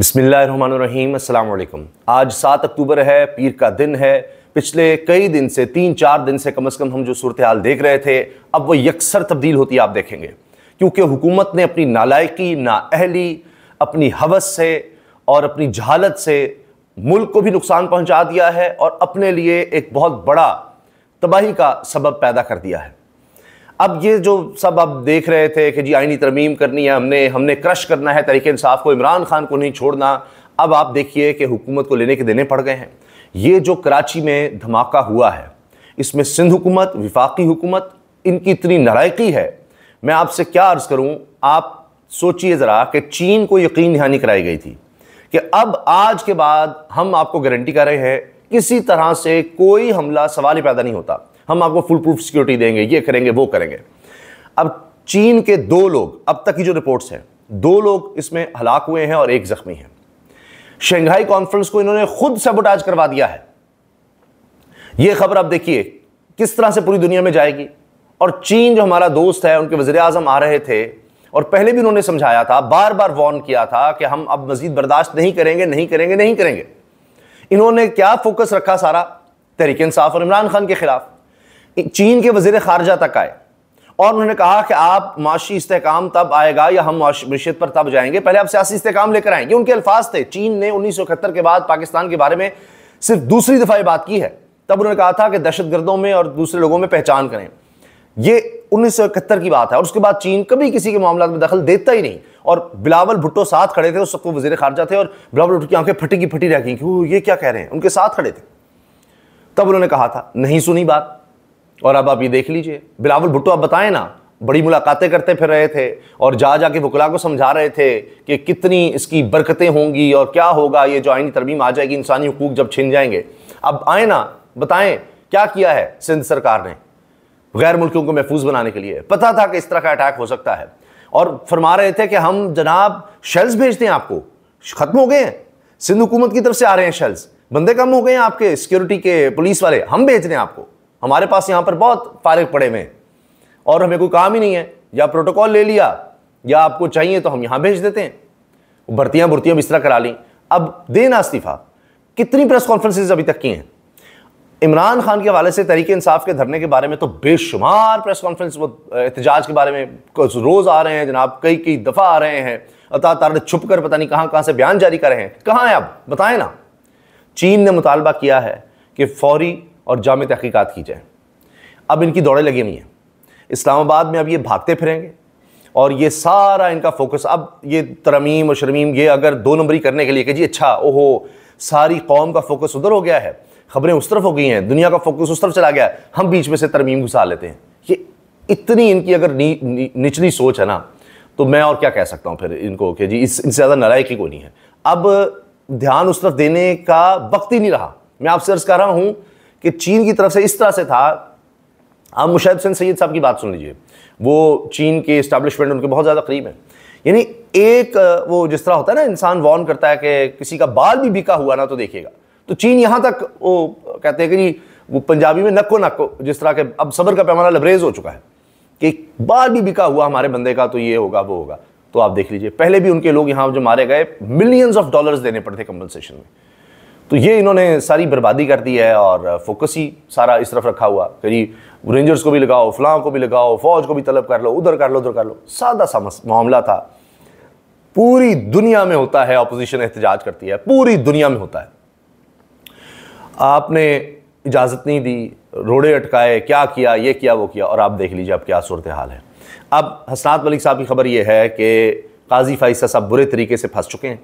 बिसमीम् अल्लाम आज सात अक्टूबर है पीर का दिन है पिछले कई दिन से तीन चार दिन से कम अज़ कम हम जो सूरत हाल देख रहे थे अब वह यकसर तब्दील होती आप देखेंगे क्योंकि हुकूमत ने अपनी नालायकी नाअहली अपनी हवस से और अपनी जहालत से मुल्क को भी नुकसान पहुँचा दिया है और अपने लिए एक बहुत बड़ा तबाही का सबब पैदा कर दिया है अब ये जो सब आप देख रहे थे कि जी आइनी तरमीम करनी है हमने हमने क्रश करना है तरीके इंसाफ को इमरान खान को नहीं छोड़ना अब आप देखिए कि हुकूमत को लेने के देने पड़ गए हैं ये जो कराची में धमाका हुआ है इसमें सिंध हुकूमत विफाकी हुकूमत इनकी इतनी नरायकी है मैं आपसे क्या अर्ज़ करूँ आप सोचिए ज़रा कि चीन को यकीन दहानी कराई गई थी कि अब आज के बाद हम आपको गारंटी कर रहे हैं किसी तरह से कोई हमला सवाल ही पैदा नहीं होता हम आपको फुल प्रूफ सिक्योरिटी देंगे ये करेंगे वो करेंगे अब चीन के दो लोग अब तक की जो रिपोर्ट्स हैं दो लोग इसमें हलाक हुए हैं और एक जख्मी है शंघाई कॉन्फ्रेंस को इन्होंने खुद सबोटाज करवा दिया है यह खबर आप देखिए किस तरह से पूरी दुनिया में जाएगी और चीन जो हमारा दोस्त है उनके वजीर आजम आ रहे थे और पहले भी उन्होंने समझाया था बार बार वार्न किया था कि हम अब मजीद बर्दाश्त नहीं करेंगे नहीं करेंगे नहीं करेंगे इन्होंने क्या फोकस रखा सारा तहरीक इंसाफ और इमरान खान के खिलाफ चीन के वजीर खारजा तक आए और उन्होंने कहा कि आप माशी इस्तेकाम तब आएगा या हम मशीत पर तब जाएंगे पहले आप सियासी इस्तेकाम लेकर आएंगे उनके अल्फाज थे चीन ने उन्नीस सौ इकहत्तर के बाद पाकिस्तान के बारे में सिर्फ दूसरी दफ़ा ये बात की है तब उन्होंने कहा था कि दहशतगर्दों में और दूसरे लोगों में पहचान करें ये उन्नीस सौ इकहत्तर की बात है और उसके बाद चीन कभी किसी के मामला में दखल देता ही नहीं और बिलावल भुट्टो साथ खड़े थे उस वक्त वजीर खारजा थे और बिलावल भुट्टो की आंखें फटी की फटी रह गई क्यों ये क्या कह रहे हैं उनके साथ खड़े थे तब उन्होंने कहा था नहीं सुनी बात और अब आप ये देख लीजिए बिलावल भुट्टो आप बताएं ना बड़ी मुलाकातें करते फिर रहे थे और जा जा के वकला को समझा रहे थे कि कितनी इसकी बरकतें होंगी और क्या होगा ये जो आइनी तरमीम आ जाएगी इंसानी हकूक जब छिन जाएंगे अब आए ना बताएं क्या किया है सिंध सरकार ने गैर मुल्कियों को महफूज बनाने के लिए पता था कि इस तरह का अटैक हो सकता है और फरमा रहे थे कि हम जनाब शेल्स भेजते हैं आपको ख़त्म हो गए हैं सिंध हुकूमत की तरफ से आ रहे हैं शेल्स बंदे कम हो गए हैं आपके सिक्योरिटी के पुलिस वाले हम भेज रहे हैं आपको हमारे पास यहाँ पर बहुत फारिग पड़े हुए हैं और हमें कोई काम ही नहीं है या प्रोटोकॉल ले लिया या आपको चाहिए तो हम यहाँ भेज देते हैं भर्तियाँ भर्तियाँ इस तरह करा ली अब देना इस्तीफ़ा कितनी प्रेस कॉन्फ्रेंसिस अभी तक की हैं इमरान खान के हवाले से तरीके इंसाफ के धरने के बारे में तो बेशुमार प्रेस कॉन्फ्रेंस वो एहतजाज के बारे में रोज़ आ रहे हैं जनाब कई कई दफ़ा आ रहे हैं अता तार छुप कर पता नहीं कहाँ कहाँ से बयान जारी कर रहे हैं कहाँ है आप बताएं ना चीन ने मुतालबा किया है कि फौरी और जाम तहकीक़ात की जाए अब इनकी दौड़ें लगी हुई हैं इस्लामाबाद में अब ये भागते फिरेंगे और ये सारा इनका फोकस अब ये तरमीम और शरमीम ये अगर दो नंबरी करने के लिए कि जी अच्छा ओहो सारी कौम का फोकस उधर हो गया है खबरें उस तरफ हो गई हैं दुनिया का फोकस उस तरफ चला गया है हम बीच में से तरमीम घुसा लेते हैं ये इतनी इनकी अगर नी, नी, निचली सोच है ना तो मैं और क्या कह सकता हूँ फिर इनको कि जी इस इनसे ज़्यादा नलायकी को नहीं है अब ध्यान उस तरफ देने का वक्त ही नहीं रहा मैं आपसे अर्ज़ कर रहा हूँ कि चीन की तरफ से इस तरह से था आप मुशाहिद हुसैन सैद साहब की बात सुन लीजिए वो चीन के इस्टेब्लिशमेंट उनके बहुत ज़्यादा करीब है यानी एक वो जिस तरह होता है ना इंसान वॉर्न करता है कि किसी का बाल भी बिका हुआ ना तो देखेगा तो चीन यहाँ तक वो कहते हैं कि जी वो पंजाबी में नक्को नक्को जिस तरह के अब सबर का पैमाना लबरेज हो चुका है कि बाल भी बिका हुआ हमारे बंदे का तो ये होगा वो होगा तो आप देख लीजिए पहले भी उनके लोग यहाँ जो मारे गए मिलियंस ऑफ डॉलर्स देने पड़े थे कंपनसेशन में तो ये इन्होंने सारी बर्बादी कर दी है और फोकस ही सारा इस तरफ रखा हुआ कि रेंजर्स को भी लगाओ फलाओं को भी लगाओ फौज को भी तलब कर लो उधर कर लो उधर कर लो सादा सा मामला था पूरी दुनिया में होता है अपोजिशन एहतजाज करती है पूरी दुनिया में होता है आपने इजाज़त नहीं दी रोड़े अटकाए क्या किया ये किया वो किया और आप देख लीजिए अब क्या सूरत हाल है अब हसनात मलिक साहब की खबर यह है कि काजी फ़ाइसा साहब बुरे तरीके से फंस चुके हैं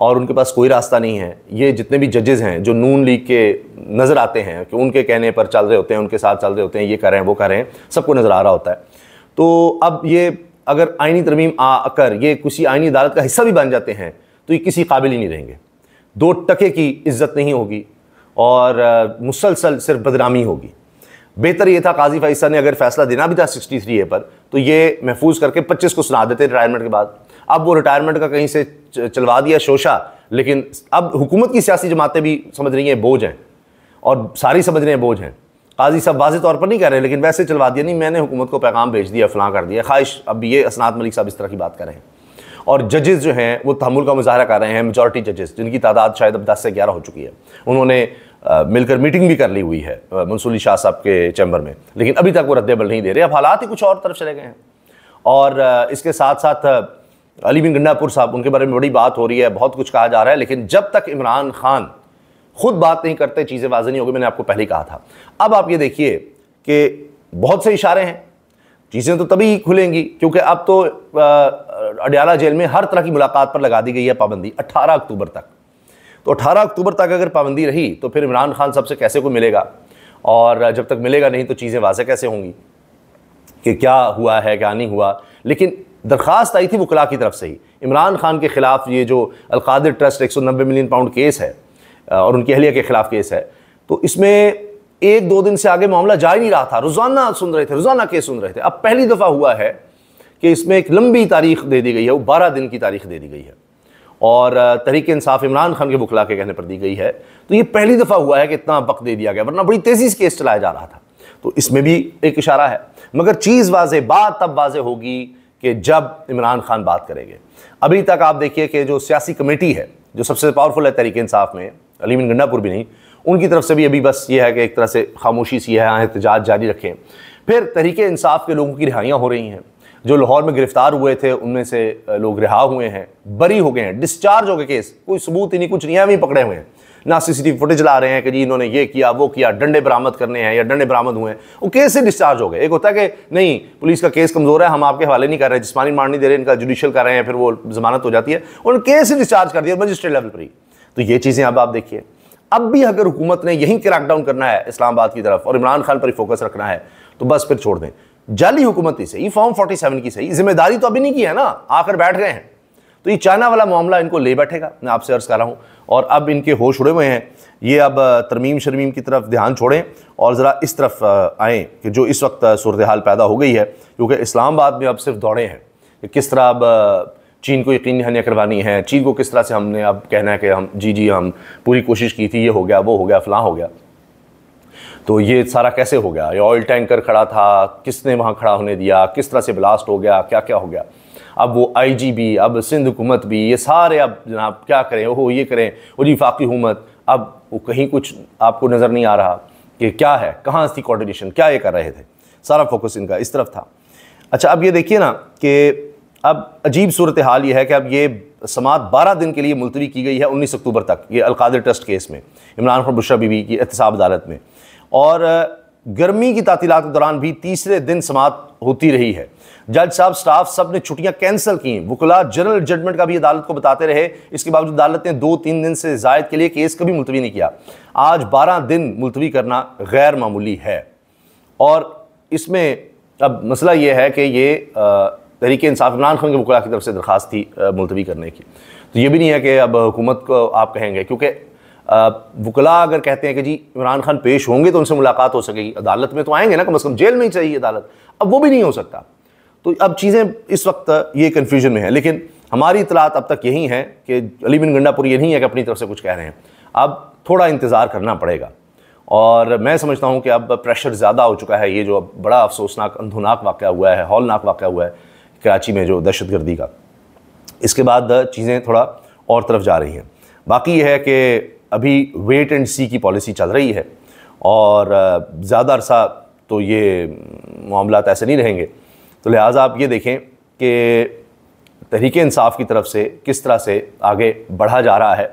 और उनके पास कोई रास्ता नहीं है ये जितने भी जजेज़ हैं जो नून लीग के नज़र आते हैं कि उनके कहने पर चल रहे होते हैं उनके साथ चल रहे होते हैं ये कर रहे हैं वो कर रहे हैं सबको नज़र आ रहा होता है तो अब ये अगर आइनी तरमीम आकर ये किसी आइनी अदालत का हिस्सा भी बन जाते हैं तो ये किसी काबिल ही नहीं रहेंगे दो टके की इज्जत नहीं होगी और मुसलसल सिर्फ बदनामी होगी बेहतर ये था काजी फैसला ने अगर फैसला देना भी था सिक्सटी थ्री ए पर तो ये महफूज करके पच्चीस को सुना देते रिटायरमेंट के बाद अब वो रिटायरमेंट का कहीं से चलवा दिया शोशा लेकिन अब हुकूमत की सियासी जमातें भी समझ रही हैं बोझ हैं और सारी समझ रहे हैं बोझ हैं काजी साहब वाजे तौर पर नहीं कह रहे लेकिन वैसे चलवा दिया नहीं मैंने हुकूमत को पैगाम भेज दिया फ़लाँ कर दिया ख्वाहिश अब ये असनात मलिक साहब इस तरह की बात कर रहे हैं और जजेस जो हैं वो तहमुल का मुजाहरा कर रहे हैं मेजॉरिटी जजेस जिनकी तादाद शायद अब दस से ग्यारह हो चुकी है उन्होंने मिलकर मीटिंग भी कर ली हुई है मंसूली शाह साहब के चैम्बर में लेकिन अभी तक वो रद्दबल नहीं दे रहे अब हालात ही कुछ और तरफ चले गए हैं और इसके साथ साथ अली बिन गंडापुर साहब उनके बारे में बड़ी बात हो रही है बहुत कुछ कहा जा रहा है लेकिन जब तक इमरान खान खुद बात नहीं करते चीज़ें वाजें नहीं होगी मैंने आपको पहले कहा था अब आप ये देखिए कि बहुत से इशारे हैं चीज़ें तो तभी खुलेंगी क्योंकि अब तो अडियाला जेल में हर तरह की मुलाकात पर लगा दी गई है पाबंदी 18 अक्टूबर तक तो 18 अक्टूबर तक अगर पाबंदी रही तो फिर इमरान खान सबसे कैसे को मिलेगा और जब तक मिलेगा नहीं तो चीज़ें वाजें कैसे होंगी कि क्या हुआ है क्या नहीं हुआ लेकिन दरख्वास्त आई थी वकला की तरफ से ही इमरान खान के ख़िलाफ़ ये जो अलकादिर ट्रस्ट एक सौ नब्बे मिलियन पाउंड केस है और उनकी अहलिया के ख़िलाफ़ केस है तो इसमें एक दो दिन से आगे मामला जा ही नहीं रहा था रोज़ाना सुन रहे थे रोज़ाना केस सुन रहे थे अब पहली दफ़ा हुआ है कि इसमें एक लंबी तारीख दे दी गई है वो बारह दिन की तारीख दे दी गई है और तहरीक इंसाफ इमरान खान के बुखला के कहने पर दी गई है तो ये पहली दफ़ा हुआ है कि इतना वक्त दे दिया गया वरना बड़ी तेज़ी से केस चलाया जा रहा था तो इसमें भी एक इशारा है मगर चीज़ वाज बात तब वाज होगी कि जब इमरान खान बात करेंगे अभी तक आप देखिए कि जो सियासी कमेटी है जो सबसे पावरफुल है तरीके इंसाफ में अलीमिन गंडापुर भी नहीं उनकी तरफ से भी अभी बस ये है कि एक तरह से खामोशी सी है हाँ, एहतजाज जारी रखें फिर तरीके इंसाफ के लोगों की रिहाइयाँ हो रही हैं जो लाहौर में गिरफ्तार हुए थे उनमें से लोग रिहा हुए हैं बरी हो गए हैं डिस्चार्ज हो गए केस कोई सबूत ही नहीं कुछ नहीं है अभी पकड़े हुए हैं ना सीसीटीवी फुटेज ला रहे हैं कि जी इन्होंने ये किया वो किया डंडे बरामद करने हैं या डंडे बरामद हुए हैं वो केस से डिस्चार्ज हो गए एक होता है कि नहीं पुलिस का केस कमज़ोर है हम आपके हवाले नहीं कर रहे हैं जिसमानी मार नहीं दे रहे इनका जुडिशल कर रहे हैं फिर वो जमानत हो जाती है और केस से डिस्चार्ज कर दिया मजिस्ट्रेट लेवल पर ही तो ये चीज़ें अब आप देखिए अब भी अगर हुकूमत ने यहीं क्रैकडाउन करना है इस्लामाबाद की तरफ और इमरान खान पर ही फोकस रखना है तो बस फिर छोड़ दें जाली हुकूमत ही सही फॉर्म 47 की सही जिम्मेदारी तो अभी नहीं की है ना आकर बैठ गए हैं तो ये चाइना वाला मामला इनको ले बैठेगा मैं आपसे अर्ज़ कर रहा हूँ और अब इनके होश उड़े हुए हैं ये अब तरमीम शर्मीम की तरफ ध्यान छोड़ें और ज़रा इस तरफ आएँ कि जो इस वक्त सूरत हाल पैदा हो गई है क्योंकि इस्लामाबाद में अब सिर्फ दौड़े हैं कि किस तरह अब चीन को यकीन दहानियाँ करवानी है चीन को किस तरह से हमने अब कहना है कि हम जी जी हम पूरी कोशिश की थी ये हो गया वो हो गया फलां हो गया तो ये सारा कैसे हो गया ये ऑयल टैंकर खड़ा था किसने वहाँ खड़ा होने दिया किस तरह से ब्लास्ट हो गया क्या क्या हो गया अब वो आई जी भी अब सिंध हुकूमत भी ये सारे अब जनाब क्या करें ओहो ये करें वो जी फाकी हुकूमत अब वो कहीं कुछ आपको नज़र नहीं आ रहा कि क्या है कहाँ थी कोऑर्डिनेशन क्या ये कर रहे थे सारा फोकस इनका इस तरफ था अच्छा अब ये देखिए ना कि अब अजीब सूरत हाल ये है कि अब ये समात बारह दिन के लिए मुलतवी की गई है उन्नीस अक्टूबर तक ये अलकादर ट्रस्ट केस में इमरान खान बुशरा बीबी की एहतसाब अदालत में और गर्मी की तातीलत के दौरान भी तीसरे दिन समात होती रही है जज साहब स्टाफ सब ने छुट्टियां कैंसिल की वकुला जनरल जजमेंट का भी अदालत को बताते रहे इसके बावजूद अदालत ने दो तीन दिन से जायद के लिए केस कभी मुलतवी नहीं किया आज बारह दिन मुलतवी करना गैर मामूली है और इसमें अब मसला यह है कि ये तरीके इंसाफ इमरान खान के वकुला की तरफ से दरख्वास्त थी मुलतवी करने की तो ये भी नहीं है कि अब हुकूमत को आप कहेंगे क्योंकि वकला अगर कहते हैं कि जी इमरान खान पेश होंगे तो उनसे मुलाकात हो सकेगी अदालत में तो आएंगे ना कम अज़ कम जेल में ही चाहिए अदालत अब वो भी नहीं हो सकता तो अब चीज़ें इस वक्त ये कन्फ्यूजन में है लेकिन हमारी इतलात अब तक यही है कि अली बिन गंडापुर ये नहीं है कि अपनी तरफ से कुछ कह रहे हैं अब थोड़ा इंतज़ार करना पड़ेगा और मैं समझता हूँ कि अब प्रेशर ज़्यादा हो चुका है ये जो अब बड़ा अफसोसनाक अंधुनाक वाक़ हुआ है हॉलनाक वाक़ हुआ है कराची में जो दहशत गर्दी का इसके बाद चीज़ें थोड़ा और तरफ जा रही हैं बाकी यह है कि अभी वेट एंड सी की पॉलिसी चल रही है और ज़्यादा अरसा तो ये मामला ऐसे नहीं रहेंगे तो लिहाजा आप ये देखें कि तहरीक इंसाफ की तरफ से किस तरह से आगे बढ़ा जा रहा है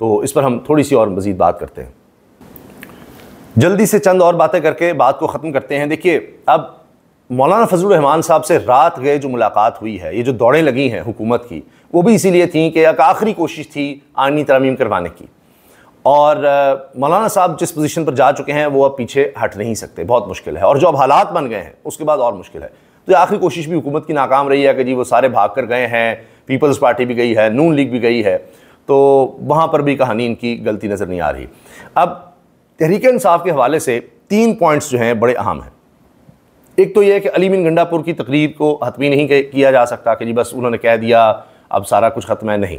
तो इस पर हम थोड़ी सी और मज़ीद बात करते हैं जल्दी से चंद और बातें करके बात को ख़त्म करते हैं देखिए अब मौलाना फजल रहमान साहब से रात गए जो मुलाकात हुई है ये जो दौड़ें लगी हैं हुकूमत की वो भी इसीलिए थी कि एक आखिरी कोशिश थी आनी तरमीम करवाने की और मौलाना साहब जिस पोजीशन पर जा चुके हैं वो अब पीछे हट नहीं सकते बहुत मुश्किल है और जो अब हालात बन गए हैं उसके बाद और मुश्किल है तो आखिरी कोशिश भी हुकूमत की नाकाम रही है कि जी वो सारे भाग कर गए हैं पीपल्स पार्टी भी गई है नून लीग भी गई है तो वहाँ पर भी कहानी इनकी गलती नज़र नहीं आ रही अब तहरीक इंसाफ के हवाले से तीन पॉइंट्स जो हैं बड़े अहम हैं एक तो यह है कि अलीमिन गंडापुर की तकरीर को हतमी नहीं किया जा सकता कि जी बस उन्होंने कह दिया अब सारा कुछ ख़त्म है नहीं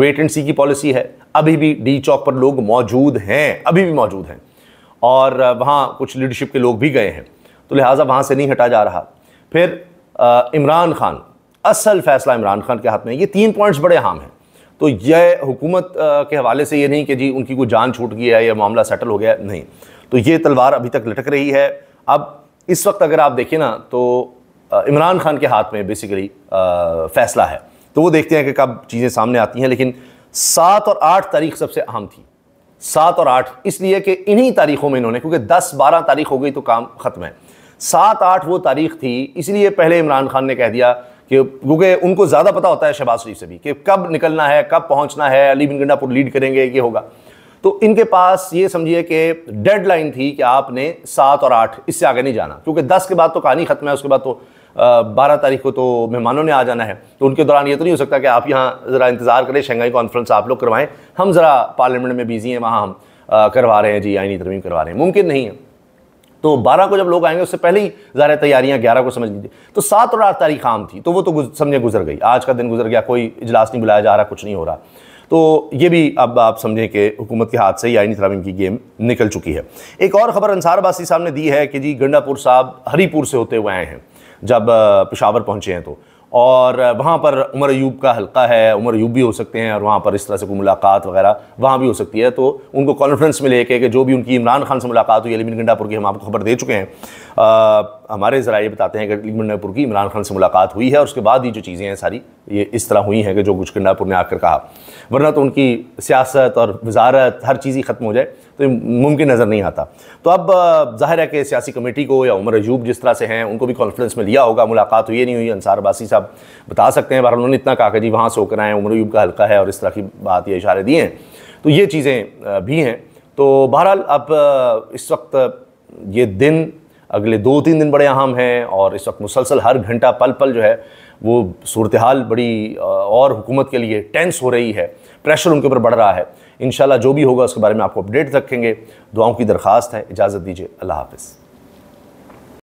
वेट एंड सी की पॉलिसी है अभी भी डी चौक पर लोग मौजूद हैं अभी भी मौजूद हैं और वहाँ कुछ लीडरशिप के लोग भी गए हैं तो लिहाजा वहाँ से नहीं हटा जा रहा फिर इमरान खान असल फैसला इमरान खान के हाथ में ये तीन पॉइंट्स बड़े अहम हैं तो यह हुकूमत के हवाले से ये नहीं कि जी उनकी कोई जान छूट गई है या मामला सेटल हो गया नहीं तो ये तलवार अभी तक लटक रही है अब इस वक्त अगर आप देखें ना तो इमरान खान के हाथ में बेसिकली फैसला है तो वो देखते हैं कि कब चीज़ें सामने आती हैं लेकिन सात और आठ तारीख सबसे अहम थी सात और आठ इसलिए कि इन्हीं तारीखों में इन्होंने क्योंकि दस बारह तारीख हो गई तो काम ख़त्म है सात आठ वो तारीख थी इसलिए पहले इमरान खान ने कह दिया कि क्योंकि उनको ज़्यादा पता होता है शहबाज शरीफ से भी कि कब निकलना है कब पहुंचना है अली बिन गंडापुर लीड करेंगे ये होगा तो इनके पास ये समझिए कि डेडलाइन थी कि आपने सात और आठ इससे आगे नहीं जाना क्योंकि दस के बाद तो कहानी ख़त्म है उसके बाद तो बारह तारीख को तो मेहमानों ने आ जाना है तो उनके दौरान ये तो नहीं हो सकता कि आप यहाँ ज़रा इंतज़ार करें शंघाई कॉन्फ्रेंस आप लोग करवाएं हम ज़रा पार्लियामेंट में बिज़ी हैं वहाँ हम करवा रहे हैं जी आइनी तरमीम करवा रहे हैं मुमकिन नहीं है तो बारह को जब लोग आएंगे उससे पहले ही ज़ाहिर तैयारियां ग्यारह को समझ लीजिए तो सात और आठ तारीख आम थी तो वो तो समझे गुजर गई आज का दिन गुजर गया कोई इजलास नहीं बुलाया जा रहा कुछ नहीं हो रहा तो ये भी अब आप समझें कि हुकूमत के हाथ से ही आईनी तरामीम की गेम निकल चुकी है एक और ख़बर अंसार बासी साहब ने दी है कि जी गंडापुर साहब हरीपुर से होते हुए आए हैं जब पिशावर पहुँचे हैं तो और वहाँ पर उमर अयूब का हल्का है उमर अयूब भी हो सकते हैं और वहाँ पर इस तरह से कोई मुलाकात वगैरह वहाँ भी हो सकती है तो उनको कॉन्फ्रेंस में लेके कि जो भी उनकी इमरान खान से मुलाकात हुई अलीमिन बिन गंडापुर की हम आपको खबर दे चुके हैं हमारे ज़रा ये बताते हैं कि मिर्नापुर की इमरान खान से मुलाकात हुई है और उसके बाद ही जो चीज़ें हैं सारी ये इस तरह हुई हैं कि जो कुछ मिर्नापुर ने आकर कहा वरना तो उनकी सियासत और वजारत हर चीज़ ही ख़त्म हो जाए तो मुमकिन नज़र नहीं आता तो अब जाहिर है कि सियासी कमेटी को या उमर अयूब जिस तरह से हैं उनको भी कॉन्फ्रेंस में लिया होगा मुलाकात हुई नहीं हुई अंसार बासी साहब बता सकते हैं बहर उन्होंने इतना कहा कि जी वहाँ से होकर आए उमर अयूब का हल्का है और इस तरह की बात ये इशारे दिए हैं तो ये चीज़ें भी हैं तो बहरहाल अब इस वक्त ये दिन अगले दो तीन दिन बड़े अहम हैं और इस वक्त मुसलसल हर घंटा पल पल जो है वो सूरत हाल बड़ी और हुकूमत के लिए टेंस हो रही है प्रेशर उनके ऊपर बढ़ रहा है इन जो भी होगा उसके बारे में आपको अपडेट रखेंगे दुआओं की दरख्वास्त है इजाज़त दीजिए अल्लाह हाफिज़